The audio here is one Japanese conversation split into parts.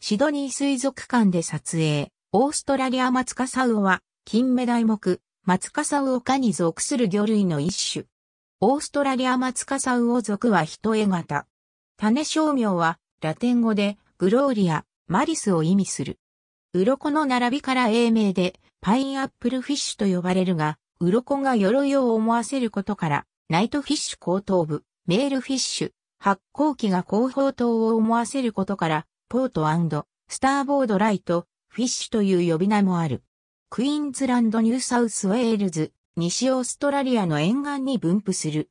シドニー水族館で撮影、オーストラリアマツカサウオは、金目大目、マツカサウオ科に属する魚類の一種。オーストラリアマツカサウオ属は人絵型。種商名は、ラテン語で、グローリア、マリスを意味する。鱗の並びから英名で、パインアップルフィッシュと呼ばれるが、鱗が鎧を思わせることから、ナイトフィッシュ後頭部、メールフィッシュ、発光器が後方頭を思わせることから、ポートスターボードライト、フィッシュという呼び名もある。クイーンズランドニューサウスウェールズ、西オーストラリアの沿岸に分布する。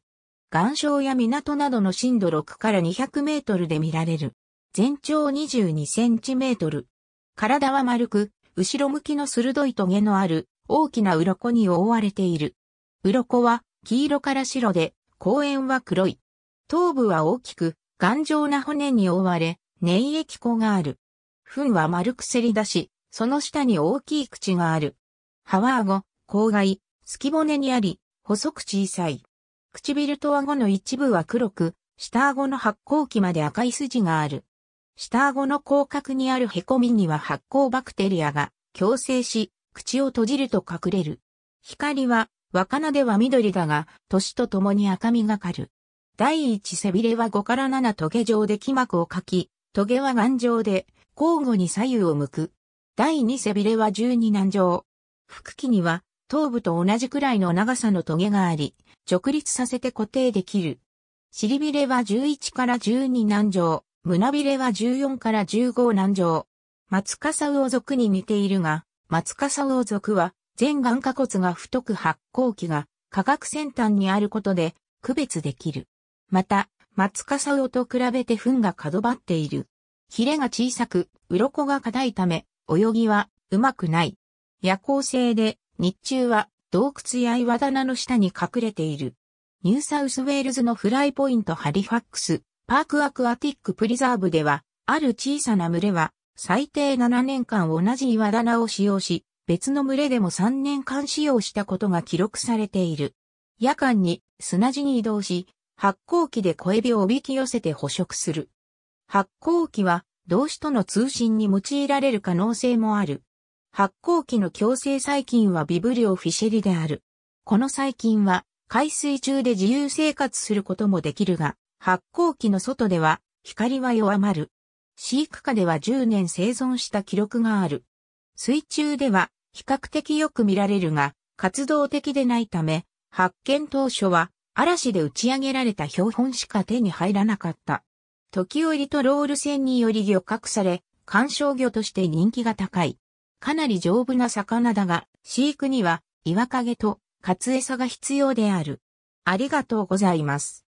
岩礁や港などの震度6から200メートルで見られる。全長22センチメートル。体は丸く、後ろ向きの鋭い棘のある大きな鱗に覆われている。鱗は黄色から白で、公園は黒い。頭部は大きく、頑丈な骨に覆われ、粘液粉がある。糞は丸くせり出し、その下に大きい口がある。歯は顎、口蓋、隙骨にあり、細く小さい。唇と顎の一部は黒く、下顎の発光器まで赤い筋がある。下顎の広角にある凹みには発光バクテリアが共生し、口を閉じると隠れる。光は、若菜では緑だが、年とともに赤みがかる。第一背びれは5から7トゲ状で木膜をかき、トゲは頑丈で、交互に左右を向く。第二背びれは十二難状。腹器には、頭部と同じくらいの長さのトゲがあり、直立させて固定できる。尻びれは十一から十二難状、胸びれは十四から十五難状。松笠魚族に似ているが、松笠魚族は、全眼下骨が太く発光器が、化学先端にあることで、区別できる。また、松笠尾と比べて糞が角張っている。ヒレが小さく、鱗が硬いため、泳ぎはうまくない。夜行性で、日中は洞窟や岩棚の下に隠れている。ニューサウスウェールズのフライポイントハリファックス、パークアクアティックプリザーブでは、ある小さな群れは、最低7年間同じ岩棚を使用し、別の群れでも3年間使用したことが記録されている。夜間に砂地に移動し、発光器で小エビをおびき寄せて捕食する。発光器は動詞との通信に用いられる可能性もある。発光器の強制細菌はビブリオフィシェリである。この細菌は海水中で自由生活することもできるが、発光器の外では光は弱まる。飼育下では10年生存した記録がある。水中では比較的よく見られるが、活動的でないため、発見当初は嵐で打ち上げられた標本しか手に入らなかった。時折とロール船により漁獲され、観賞魚として人気が高い。かなり丈夫な魚だが、飼育には岩陰とカツエサが必要である。ありがとうございます。